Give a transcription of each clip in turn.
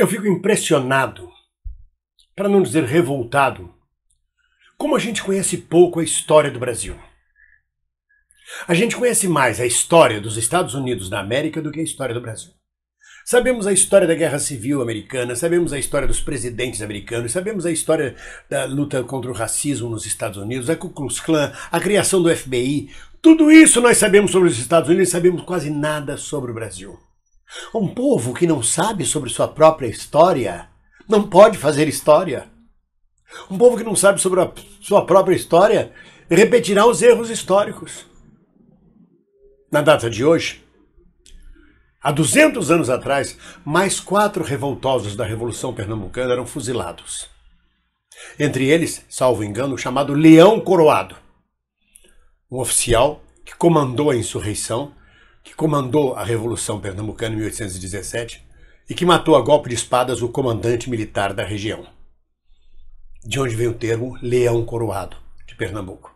Eu fico impressionado, para não dizer revoltado, como a gente conhece pouco a história do Brasil. A gente conhece mais a história dos Estados Unidos da América do que a história do Brasil. Sabemos a história da Guerra Civil Americana, sabemos a história dos presidentes americanos, sabemos a história da luta contra o racismo nos Estados Unidos, a Ku Klux Klan, a criação do FBI. Tudo isso nós sabemos sobre os Estados Unidos e sabemos quase nada sobre o Brasil. Um povo que não sabe sobre sua própria história não pode fazer história. Um povo que não sabe sobre a sua própria história repetirá os erros históricos. Na data de hoje, há 200 anos atrás, mais quatro revoltosos da Revolução Pernambucana eram fuzilados. Entre eles, salvo engano, o chamado Leão Coroado, um oficial que comandou a insurreição que comandou a Revolução Pernambucana em 1817 e que matou a golpe de espadas o comandante militar da região. De onde vem o termo Leão Coroado, de Pernambuco.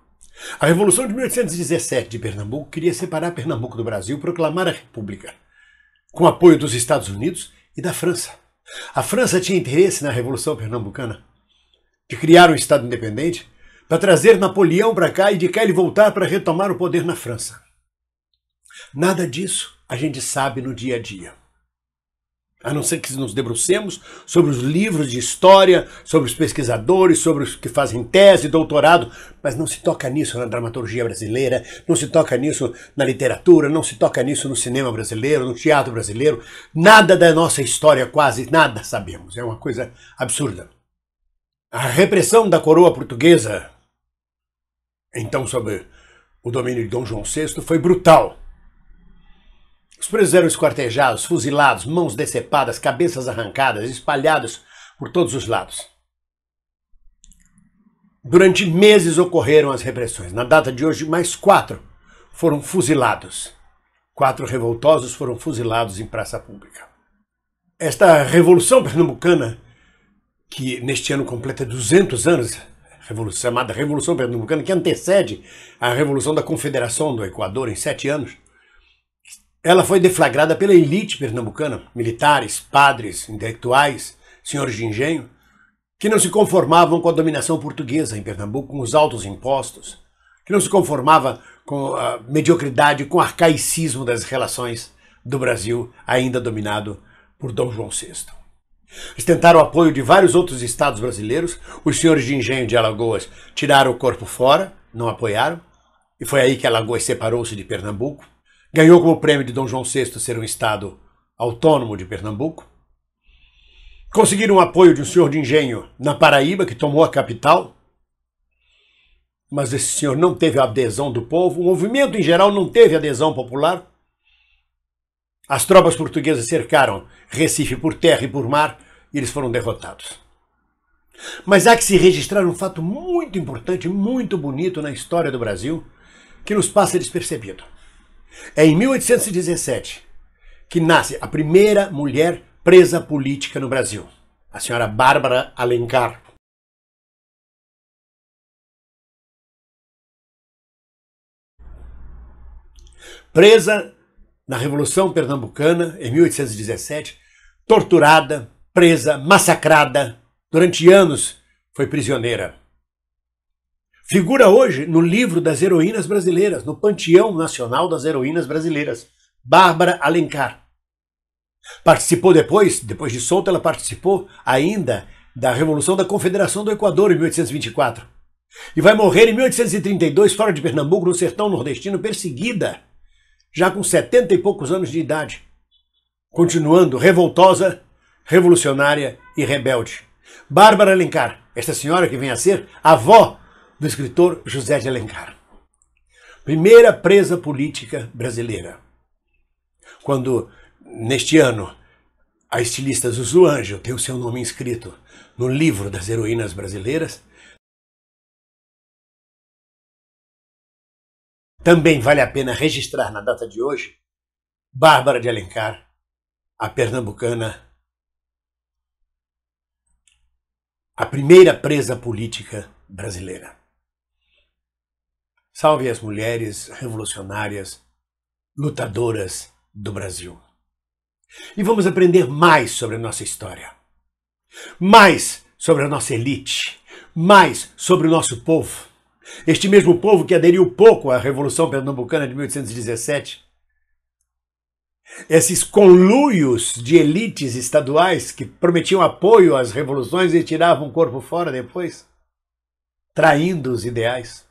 A Revolução de 1817 de Pernambuco queria separar Pernambuco do Brasil e proclamar a República, com apoio dos Estados Unidos e da França. A França tinha interesse na Revolução Pernambucana, de criar um Estado independente para trazer Napoleão para cá e de cá ele voltar para retomar o poder na França. Nada disso a gente sabe no dia a dia. A não ser que nos debrucemos sobre os livros de história, sobre os pesquisadores, sobre os que fazem tese, doutorado, mas não se toca nisso na dramaturgia brasileira, não se toca nisso na literatura, não se toca nisso no cinema brasileiro, no teatro brasileiro. Nada da nossa história, quase nada sabemos. É uma coisa absurda. A repressão da coroa portuguesa, então sob o domínio de Dom João VI, foi brutal os presos eram esquartejados, fuzilados, mãos decepadas, cabeças arrancadas, espalhados por todos os lados. Durante meses ocorreram as repressões. Na data de hoje, mais quatro foram fuzilados. Quatro revoltosos foram fuzilados em praça pública. Esta revolução pernambucana, que neste ano completa 200 anos, revolução, chamada Revolução Pernambucana, que antecede a Revolução da Confederação do Equador em sete anos, ela foi deflagrada pela elite pernambucana, militares, padres, intelectuais, senhores de engenho, que não se conformavam com a dominação portuguesa em Pernambuco, com os altos impostos, que não se conformava com a mediocridade, com o arcaicismo das relações do Brasil, ainda dominado por Dom João VI. Eles tentaram o apoio de vários outros estados brasileiros, os senhores de engenho de Alagoas tiraram o corpo fora, não apoiaram, e foi aí que Alagoas separou-se de Pernambuco. Ganhou como prêmio de Dom João VI ser um estado autônomo de Pernambuco. Conseguiram o apoio de um senhor de engenho na Paraíba, que tomou a capital. Mas esse senhor não teve a adesão do povo. O movimento em geral não teve adesão popular. As tropas portuguesas cercaram Recife por terra e por mar e eles foram derrotados. Mas há que se registrar um fato muito importante, muito bonito na história do Brasil, que nos passa despercebido. É em 1817 que nasce a primeira mulher presa política no Brasil, a senhora Bárbara Alencar. Presa na Revolução Pernambucana, em 1817, torturada, presa, massacrada, durante anos foi prisioneira. Figura hoje no livro das heroínas brasileiras, no Panteão Nacional das Heroínas Brasileiras, Bárbara Alencar. Participou depois, depois de solta, ela participou ainda da Revolução da Confederação do Equador em 1824. E vai morrer em 1832, fora de Pernambuco, no sertão nordestino, perseguida, já com setenta e poucos anos de idade. Continuando revoltosa, revolucionária e rebelde. Bárbara Alencar, esta senhora que vem a ser avó do escritor José de Alencar. Primeira presa política brasileira. Quando, neste ano, a estilista Zuzu Ângelo tem o seu nome inscrito no livro das heroínas brasileiras, Também vale a pena registrar na data de hoje Bárbara de Alencar, a pernambucana, a primeira presa política brasileira. Salve as mulheres revolucionárias, lutadoras do Brasil. E vamos aprender mais sobre a nossa história, mais sobre a nossa elite, mais sobre o nosso povo. Este mesmo povo que aderiu pouco à Revolução Pernambucana de 1817. Esses conluios de elites estaduais que prometiam apoio às revoluções e tiravam o corpo fora depois, traindo os ideais.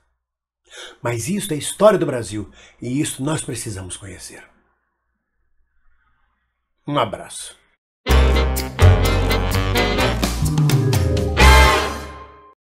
Mas isso é história do Brasil e isso nós precisamos conhecer. Um abraço.